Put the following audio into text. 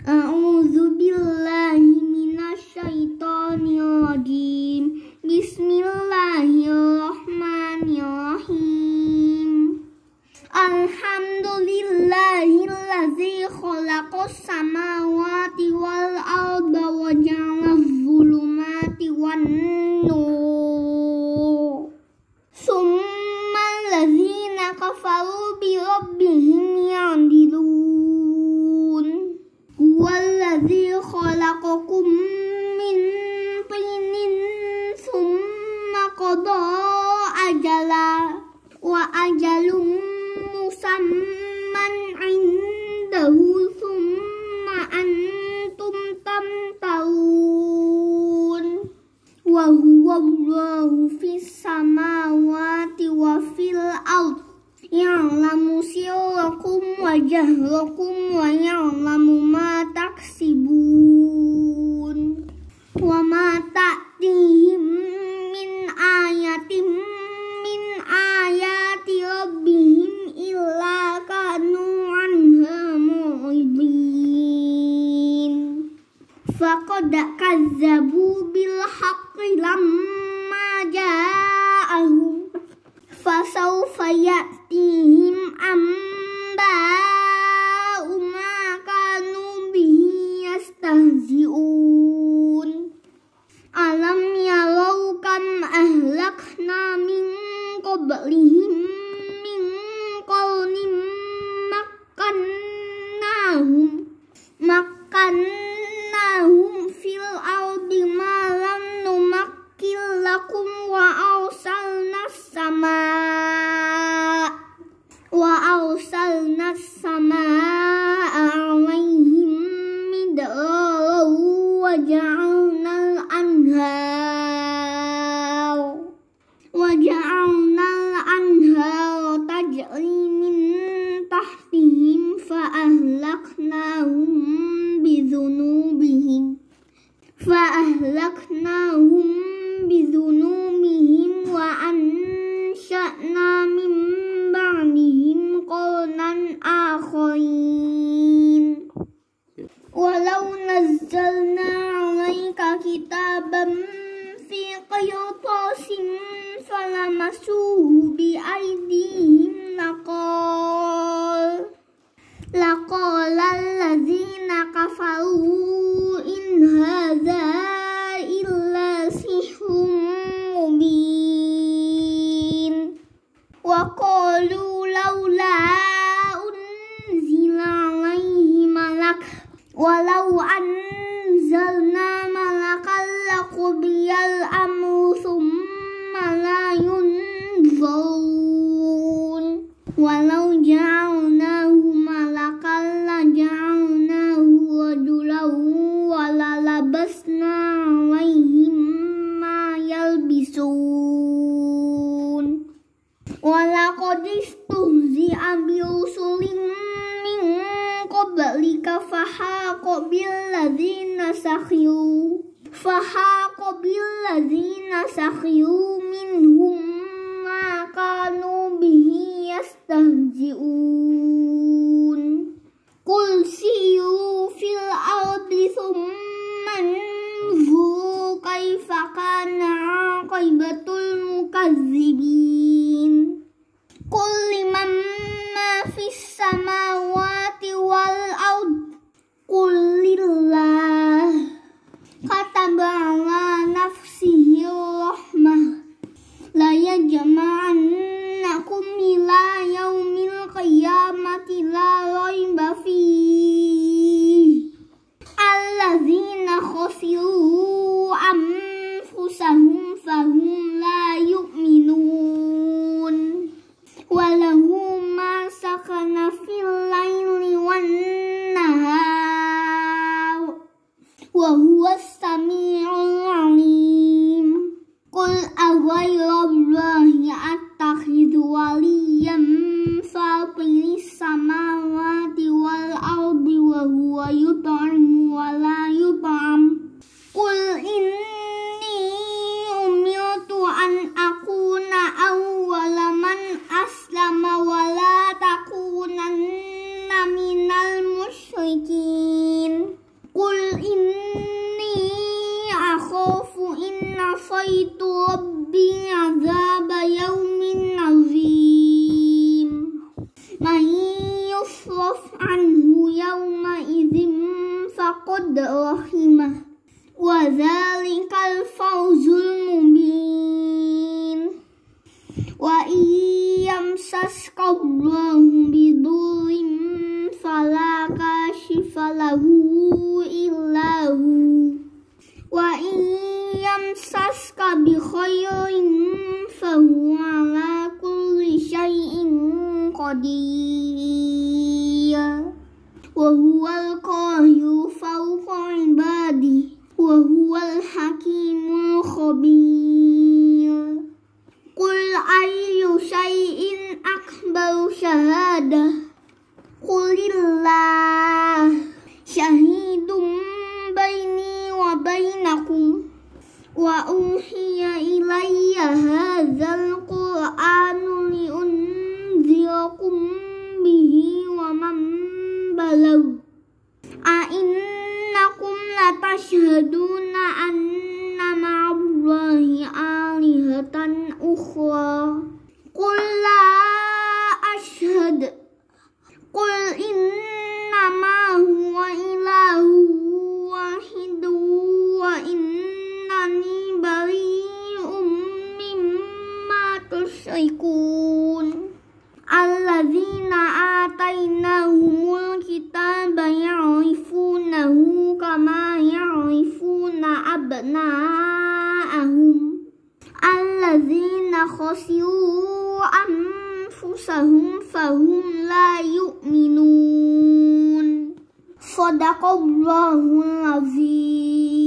A'udzu billahi minasyaitonir rajim. Alhamdulillahillazi khalaqas samaa'a ajalum musamman indahu summa antum wah wa huwa Allahu fis samawati wa fil ard ya'lamu sirrakum wa jahrakum wa ya'lamu فأهلكناهم بذنوبهم فأهلكناهم بذنوبهم وأنشأنا من بعدهم قرنا آخرين ولو نزلنا عليك كتابا في قيطاس فلمسوه بأي 我了，我爱。فحاق بالذين سخروا فحاق بالذين سخروا منهم ما كانوا به يستهزئون قل سيروا في الأرض jannati la raimba fi allazina am anfusahum عصيت ربي عذاب يوم عظيم من يصرف عنه يومئذ فقد رحمه وذلك الفوز المبين وإن يمسسك الله بضر فلا كاشف له إلا هو وإن يمسسك بخير فهو على كل شيء قدير وهو يشركون الذين آتيناهم الكتاب يعرفونه كما يعرفون أبناءهم الذين خسروا أنفسهم فهم لا يؤمنون صدق الله العظيم